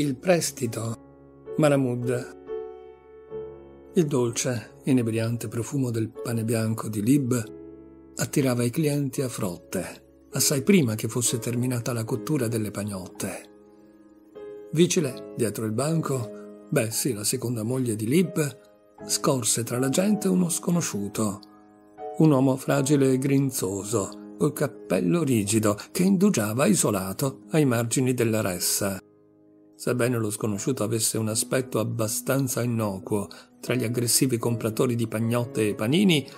il prestito, Maramud. Il dolce, inebriante profumo del pane bianco di Lib attirava i clienti a frotte, assai prima che fosse terminata la cottura delle pagnotte. Vicile, dietro il banco, Bessie, la seconda moglie di Lib, scorse tra la gente uno sconosciuto, un uomo fragile e grinzoso, col cappello rigido, che indugiava isolato ai margini della ressa sebbene lo sconosciuto avesse un aspetto abbastanza innocuo tra gli aggressivi compratori di pagnotte e panini,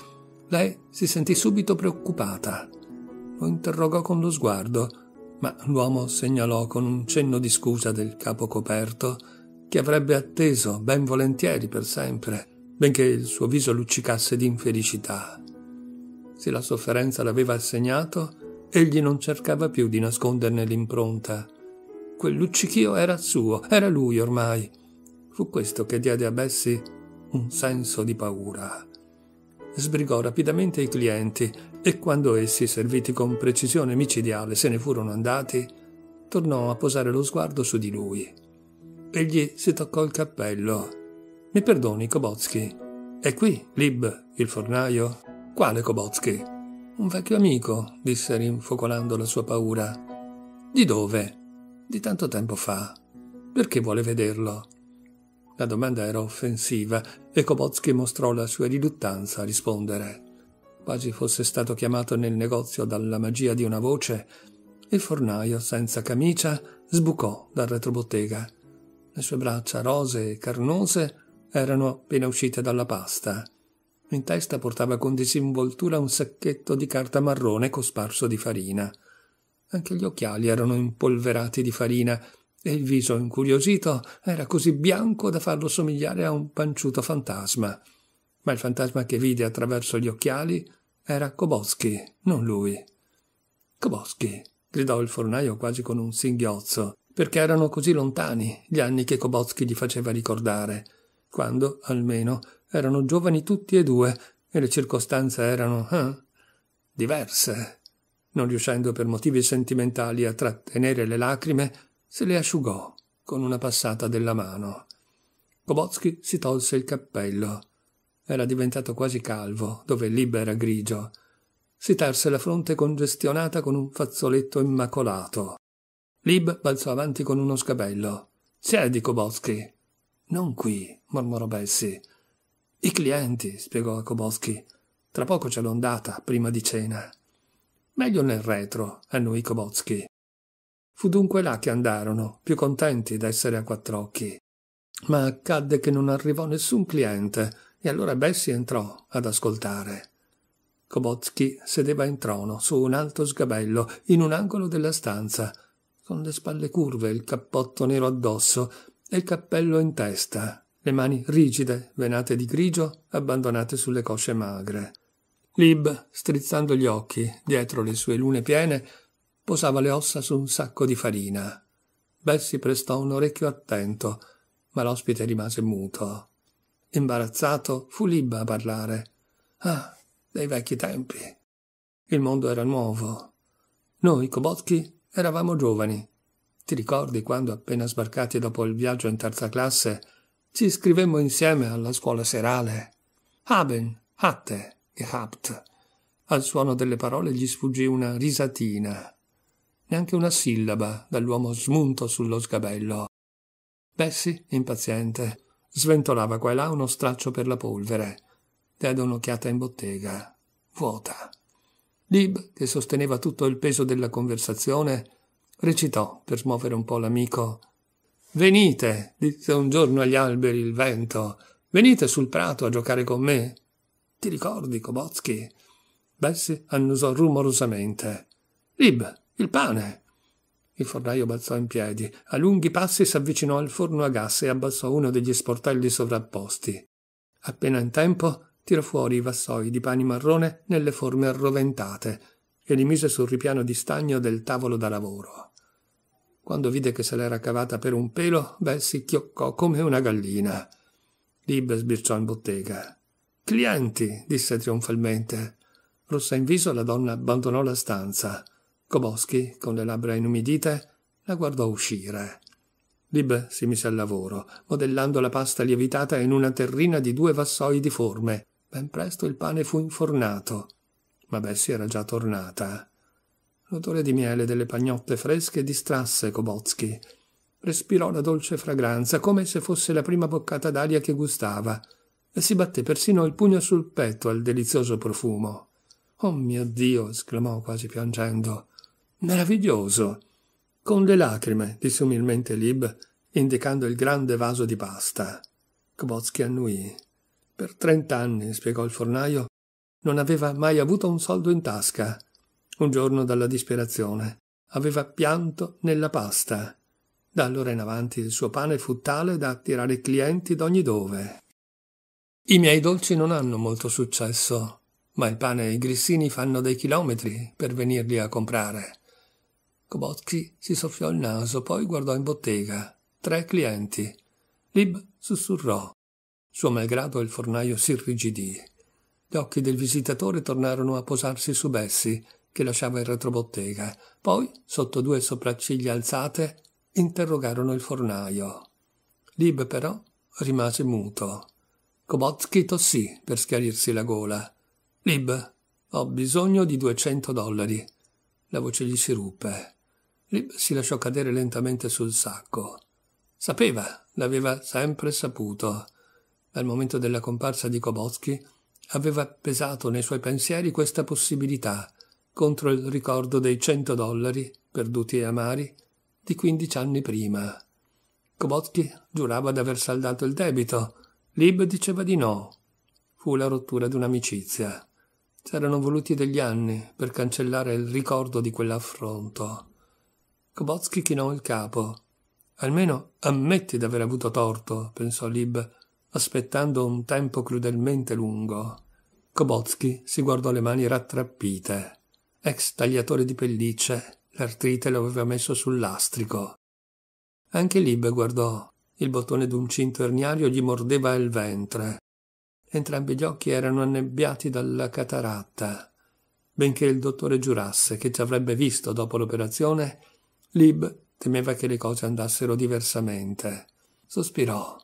lei si sentì subito preoccupata. Lo interrogò con lo sguardo, ma l'uomo segnalò con un cenno di scusa del capo coperto che avrebbe atteso ben volentieri per sempre, benché il suo viso luccicasse di infelicità. Se la sofferenza l'aveva assegnato, egli non cercava più di nasconderne l'impronta Quel luccichio era suo, era lui ormai. Fu questo che diede a Bessie un senso di paura. Sbrigò rapidamente i clienti e quando essi, serviti con precisione micidiale, se ne furono andati, tornò a posare lo sguardo su di lui. Egli si toccò il cappello. Mi perdoni, Kobotsky. È qui, Lib, il fornaio? Quale Kobotsky? Un vecchio amico, disse rinfocolando la sua paura. Di dove? di tanto tempo fa. Perché vuole vederlo? La domanda era offensiva e Kobotsky mostrò la sua riluttanza a rispondere. Quasi fosse stato chiamato nel negozio dalla magia di una voce, il fornaio, senza camicia, sbucò dal retrobottega. Le sue braccia rosee e carnose erano appena uscite dalla pasta. In testa portava con disinvoltura un sacchetto di carta marrone cosparso di farina. Anche gli occhiali erano impolverati di farina e il viso incuriosito era così bianco da farlo somigliare a un panciuto fantasma. Ma il fantasma che vide attraverso gli occhiali era Koboski, non lui. Koboski, gridò il fornaio quasi con un singhiozzo, perché erano così lontani gli anni che Koboski gli faceva ricordare, quando, almeno, erano giovani tutti e due e le circostanze erano, eh, diverse. Non riuscendo per motivi sentimentali a trattenere le lacrime, se le asciugò con una passata della mano. Kobotsky si tolse il cappello. Era diventato quasi calvo, dove libera grigio. Si terse la fronte congestionata con un fazzoletto immacolato. Lib balzò avanti con uno scabello. Siedi, Kobotsky. Non qui, mormorò Bessie. I clienti, spiegò a Kobotsky. Tra poco c'è l'ondata, prima di cena meglio nel retro, annui Kobotsky. Fu dunque là che andarono, più contenti d'essere a quattr'occhi. Ma accadde che non arrivò nessun cliente, e allora Bessie entrò ad ascoltare. Kobotsky sedeva in trono, su un alto sgabello, in un angolo della stanza, con le spalle curve, il cappotto nero addosso e il cappello in testa, le mani rigide, venate di grigio, abbandonate sulle cosce magre. Lib, strizzando gli occhi, dietro le sue lune piene, posava le ossa su un sacco di farina. Bessie prestò un orecchio attento, ma l'ospite rimase muto. Imbarazzato, fu Lib a parlare. Ah, dei vecchi tempi. Il mondo era nuovo. Noi, Kobotki, eravamo giovani. Ti ricordi quando, appena sbarcati dopo il viaggio in terza classe, ci iscrivemmo insieme alla scuola serale? Haben, Hatte, gehabt. Al suono delle parole gli sfuggì una risatina. Neanche una sillaba dall'uomo smunto sullo sgabello. Bessi, impaziente, sventolava qua e là uno straccio per la polvere. Diede un'occhiata in bottega. Vuota. Lib, che sosteneva tutto il peso della conversazione, recitò per smuovere un po' l'amico. Venite, disse un giorno agli alberi il vento, venite sul prato a giocare con me. Ti ricordi, Kobotsky? Bessie annusò rumorosamente. Rib, il pane! Il fornaio balzò in piedi, a lunghi passi s'avvicinò al forno a gas e abbassò uno degli sportelli sovrapposti. Appena in tempo tirò fuori i vassoi di pani marrone nelle forme arroventate e li mise sul ripiano di stagno del tavolo da lavoro. Quando vide che se l'era cavata per un pelo, Bessie chioccò come una gallina. Lib sbirciò in bottega. Clienti, disse trionfalmente. Rossa in viso, la donna abbandonò la stanza. Koboschi, con le labbra inumidite, la guardò uscire. Lib si mise al lavoro, modellando la pasta lievitata in una terrina di due vassoi di forme. Ben presto il pane fu infornato. Ma Bessie era già tornata. L'odore di miele delle pagnotte fresche distrasse Kobotsky. Respirò la dolce fragranza, come se fosse la prima boccata d'aria che gustava – e si batté persino il pugno sul petto al delizioso profumo. Oh mio Dio! esclamò quasi piangendo. Meraviglioso! Con le lacrime, disse umilmente Lib, indicando il grande vaso di pasta. Kobotski annuì. Per trent'anni, spiegò il fornaio, non aveva mai avuto un soldo in tasca. Un giorno dalla disperazione aveva pianto nella pasta. Da allora in avanti il suo pane fu tale da attirare clienti d'ogni dove. I miei dolci non hanno molto successo, ma il pane e i grissini fanno dei chilometri per venirli a comprare. Kobotsky si soffiò il naso, poi guardò in bottega. Tre clienti. Lib sussurrò. Suo malgrado il fornaio si irrigidì. Gli occhi del visitatore tornarono a posarsi su Bessi, che lasciava il retrobottega. Poi, sotto due sopracciglia alzate, interrogarono il fornaio. Lib però rimase muto. Kobotsky tossì per schiarirsi la gola. Lib, ho bisogno di 200 dollari. La voce gli si ruppe. Lib si lasciò cadere lentamente sul sacco. Sapeva, l'aveva sempre saputo. Al momento della comparsa di Kobotsky aveva pesato nei suoi pensieri questa possibilità contro il ricordo dei 100 dollari, perduti e amari, di 15 anni prima. Kobotsky giurava d'aver saldato il debito, Lib diceva di no. Fu la rottura di un'amicizia. C'erano voluti degli anni per cancellare il ricordo di quell'affronto. Kobotsky chinò il capo. Almeno ammetti d'aver avuto torto, pensò Lib, aspettando un tempo crudelmente lungo. Kobotsky si guardò le mani rattrappite. Ex tagliatore di pellicce, l'artrite lo aveva messo sul lastrico. Anche Lib guardò il bottone d'un cinto erniario gli mordeva il ventre. Entrambi gli occhi erano annebbiati dalla cataratta. Benché il dottore giurasse che ci avrebbe visto dopo l'operazione, Lib temeva che le cose andassero diversamente. Sospirò.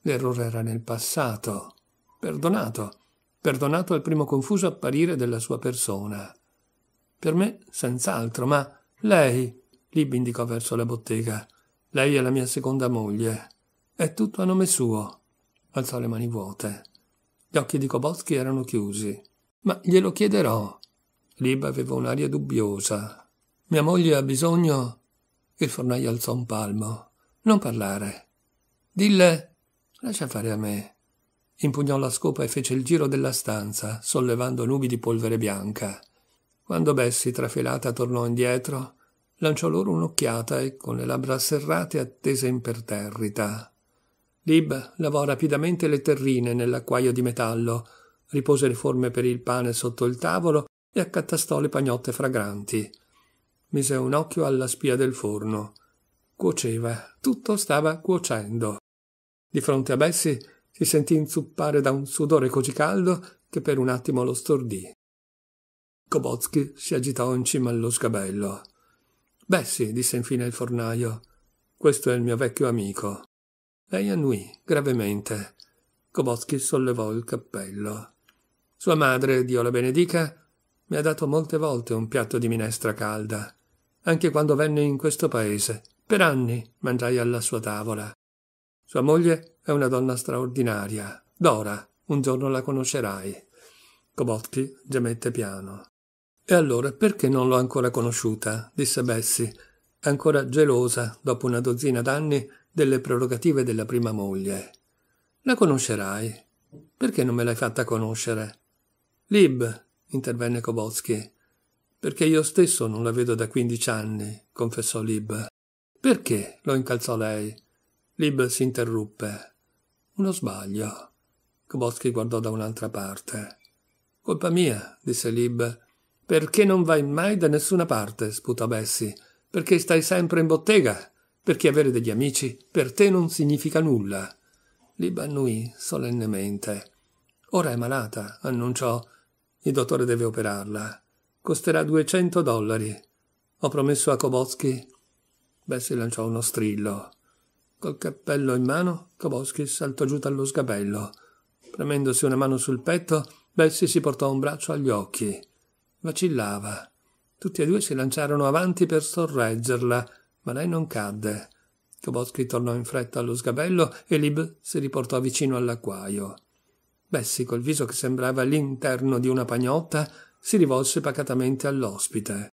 L'errore era nel passato. Perdonato. Perdonato al primo confuso apparire della sua persona. Per me, senz'altro, ma lei, Lib indicò verso la bottega. Lei è la mia seconda moglie. È tutto a nome suo. Alzò le mani vuote. Gli occhi di Kobotski erano chiusi. Ma glielo chiederò. Lib aveva un'aria dubbiosa. Mia moglie ha bisogno. Il fornaio alzò un palmo. Non parlare. Dille. Lascia fare a me. Impugnò la scopa e fece il giro della stanza, sollevando nubi di polvere bianca. Quando Bessie, trafelata, tornò indietro, lanciò loro un'occhiata e con le labbra serrate attese imperterrita. Lib lavò rapidamente le terrine nell'acquaio di metallo, ripose le forme per il pane sotto il tavolo e accatastò le pagnotte fragranti. Mise un occhio alla spia del forno. Cuoceva, tutto stava cuocendo. Di fronte a Bessie si sentì inzuppare da un sudore così caldo che per un attimo lo stordì. Kobotsky si agitò in cima allo sgabello. Bessie, disse infine il fornaio, questo è il mio vecchio amico. Lei annui gravemente. Kobotski sollevò il cappello. Sua madre, Dio la benedica, mi ha dato molte volte un piatto di minestra calda, anche quando venne in questo paese. Per anni mangiai alla sua tavola. Sua moglie è una donna straordinaria. Dora, un giorno la conoscerai. Kobotki gemette piano. E allora perché non l'ho ancora conosciuta? disse Bessie, ancora gelosa, dopo una dozzina d'anni, delle prerogative della prima moglie. La conoscerai. Perché non me l'hai fatta conoscere? Lib, intervenne Kobotsky. Perché io stesso non la vedo da quindici anni, confessò Lib. Perché? lo incalzò lei. Lib si interruppe. Uno sbaglio. Kobotsky guardò da un'altra parte. Colpa mia, disse Lib perché non vai mai da nessuna parte? sputò Bessie. Perché stai sempre in bottega? Perché avere degli amici per te non significa nulla. Li annuì solennemente. Ora è malata, annunciò. Il dottore deve operarla. Costerà 200 dollari. Ho promesso a Kobosky. Bessie lanciò uno strillo. Col cappello in mano, Kobosky saltò giù dallo sgabello. Premendosi una mano sul petto, Bessie si portò un braccio agli occhi vacillava. Tutti e due si lanciarono avanti per sorreggerla, ma lei non cadde. Kobotski tornò in fretta allo sgabello e Lib si riportò vicino all'acquaio. Bessi, col viso che sembrava l'interno di una pagnotta, si rivolse pacatamente all'ospite.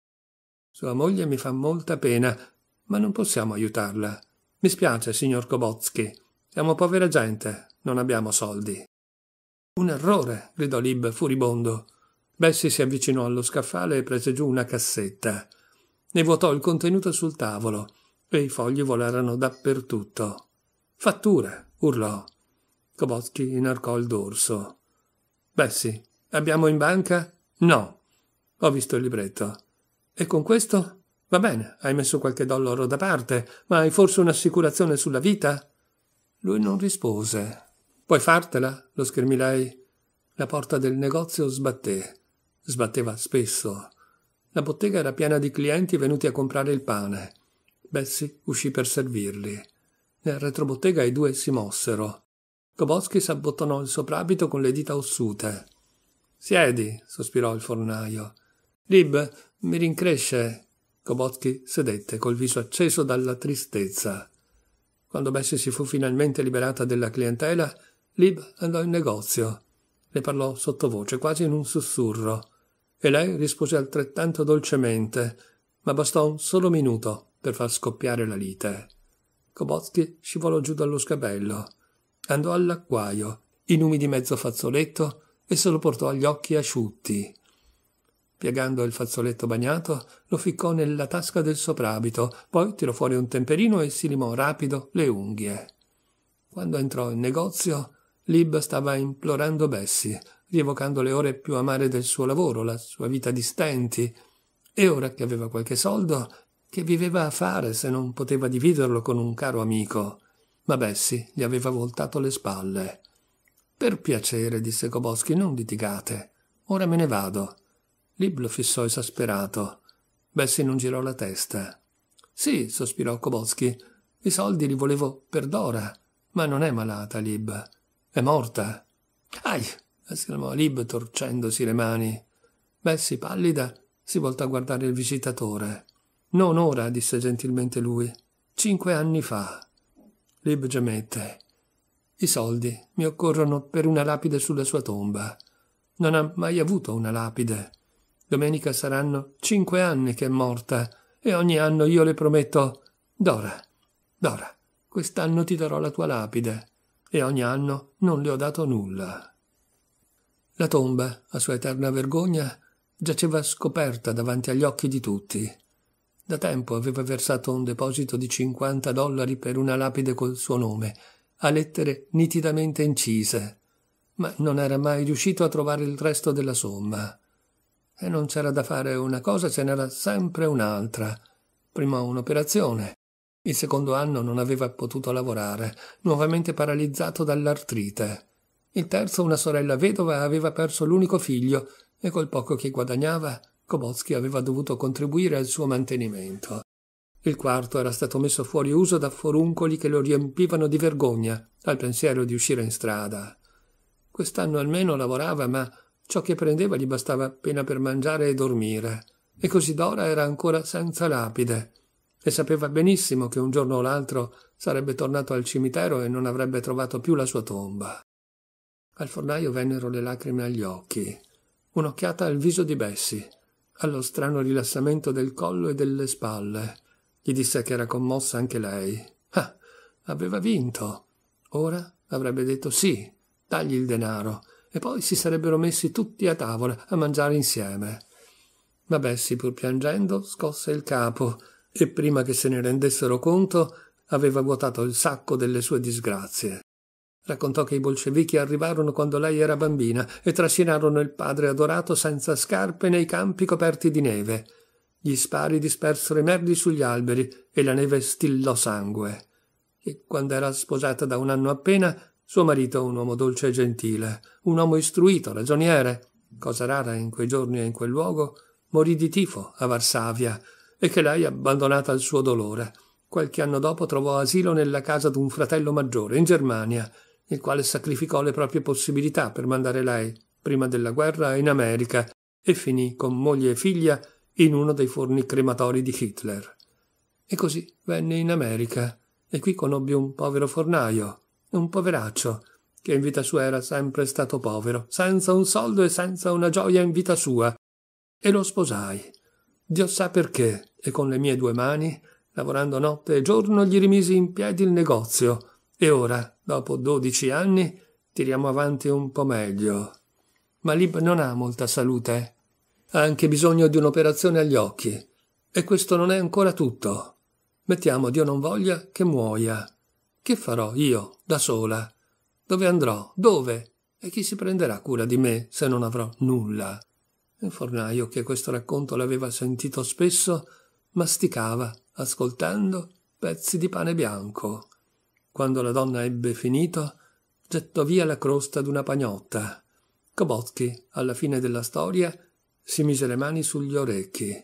Sua moglie mi fa molta pena, ma non possiamo aiutarla. Mi spiace, signor Kobotski. Siamo povera gente, non abbiamo soldi. Un errore, gridò Lib furibondo. Bessie si avvicinò allo scaffale e prese giù una cassetta. Ne vuotò il contenuto sul tavolo e i fogli volarono dappertutto. Fattura, urlò. Kobotki inarcò il dorso. Bessie, abbiamo in banca? No. Ho visto il libretto. E con questo? Va bene, hai messo qualche dollaro da parte, ma hai forse un'assicurazione sulla vita? Lui non rispose. Puoi fartela? lo schermilai. La porta del negozio sbatté. Sbatteva spesso. La bottega era piena di clienti venuti a comprare il pane. Bessie uscì per servirli. Nel retrobottega i due si mossero. Kobosky s'abbottonò il soprabito con le dita ossute. Siedi, sospirò il fornaio. Lib, mi rincresce. Kobotki sedette col viso acceso dalla tristezza. Quando Bessie si fu finalmente liberata della clientela, Lib andò in negozio. Le parlò sottovoce, quasi in un sussurro e lei rispose altrettanto dolcemente, ma bastò un solo minuto per far scoppiare la lite. Kobotsky scivolò giù dallo scabello, andò all'acquaio, inumi di mezzo fazzoletto e se lo portò agli occhi asciutti. Piegando il fazzoletto bagnato, lo ficcò nella tasca del soprabito, poi tirò fuori un temperino e si limò rapido le unghie. Quando entrò in negozio, Lib stava implorando Bessie, rievocando le ore più amare del suo lavoro, la sua vita di stenti. E ora che aveva qualche soldo, che viveva a fare se non poteva dividerlo con un caro amico? Ma Bessi gli aveva voltato le spalle. Per piacere, disse Koboschi, non litigate. Ora me ne vado. Lib lo fissò esasperato. Bessi non girò la testa. Sì, sospirò Koboschi, i soldi li volevo per Dora, ma non è malata Lib. È morta. Ai! esclamò Lib torcendosi le mani. Bessie, pallida, si voltò a guardare il visitatore. Non ora, disse gentilmente lui. Cinque anni fa. Lib gemette. I soldi mi occorrono per una lapide sulla sua tomba. Non ha mai avuto una lapide. Domenica saranno cinque anni che è morta e ogni anno io le prometto Dora, Dora, quest'anno ti darò la tua lapide e ogni anno non le ho dato nulla. La tomba, a sua eterna vergogna, giaceva scoperta davanti agli occhi di tutti. Da tempo aveva versato un deposito di 50 dollari per una lapide col suo nome, a lettere nitidamente incise, ma non era mai riuscito a trovare il resto della somma. E non c'era da fare una cosa, ce n'era sempre un'altra. Prima un'operazione. Il secondo anno non aveva potuto lavorare, nuovamente paralizzato dall'artrite. Il terzo, una sorella vedova, aveva perso l'unico figlio e col poco che guadagnava, Kobotsky aveva dovuto contribuire al suo mantenimento. Il quarto era stato messo fuori uso da foruncoli che lo riempivano di vergogna al pensiero di uscire in strada. Quest'anno almeno lavorava, ma ciò che prendeva gli bastava appena per mangiare e dormire. E così Dora era ancora senza lapide. E sapeva benissimo che un giorno o l'altro sarebbe tornato al cimitero e non avrebbe trovato più la sua tomba. Al fornaio vennero le lacrime agli occhi, un'occhiata al viso di Bessie, allo strano rilassamento del collo e delle spalle. Gli disse che era commossa anche lei. Ah, aveva vinto. Ora avrebbe detto sì, dagli il denaro, e poi si sarebbero messi tutti a tavola a mangiare insieme. Ma Bessie, pur piangendo, scosse il capo e prima che se ne rendessero conto aveva vuotato il sacco delle sue disgrazie. Raccontò che i bolscevichi arrivarono quando lei era bambina e trascinarono il padre adorato senza scarpe nei campi coperti di neve. Gli spari dispersero i merdi sugli alberi e la neve stillò sangue. E quando era sposata da un anno appena, suo marito, un uomo dolce e gentile, un uomo istruito, ragioniere, cosa rara in quei giorni e in quel luogo, morì di tifo a Varsavia e che lei, abbandonata al suo dolore, qualche anno dopo trovò asilo nella casa d'un fratello maggiore in Germania il quale sacrificò le proprie possibilità per mandare lei, prima della guerra, in America e finì con moglie e figlia in uno dei forni crematori di Hitler. E così venne in America e qui conobbi un povero fornaio, un poveraccio, che in vita sua era sempre stato povero, senza un soldo e senza una gioia in vita sua. E lo sposai. Dio sa perché, e con le mie due mani, lavorando notte e giorno, gli rimisi in piedi il negozio, e ora, dopo dodici anni, tiriamo avanti un po' meglio. Malib non ha molta salute. Ha anche bisogno di un'operazione agli occhi. E questo non è ancora tutto. Mettiamo, Dio non voglia, che muoia. Che farò io, da sola? Dove andrò? Dove? E chi si prenderà cura di me se non avrò nulla? Il fornaio, che questo racconto l'aveva sentito spesso, masticava, ascoltando, pezzi di pane bianco. Quando la donna ebbe finito, gettò via la crosta d'una pagnotta. Kobotsky, alla fine della storia, si mise le mani sugli orecchi.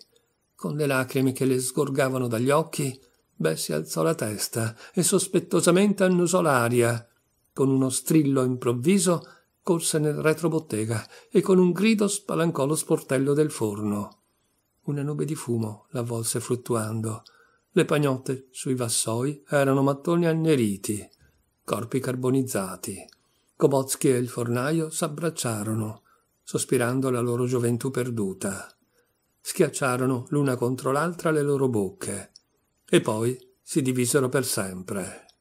Con le lacrime che le sgorgavano dagli occhi, Bessie alzò la testa e sospettosamente annusò l'aria. Con uno strillo improvviso corse nel retrobottega e con un grido spalancò lo sportello del forno. Una nube di fumo l'avvolse fluttuando. Le pagnotte sui vassoi erano mattoni anneriti, corpi carbonizzati. Kobotsky e il fornaio s'abbracciarono, sospirando la loro gioventù perduta. Schiacciarono l'una contro l'altra le loro bocche e poi si divisero per sempre.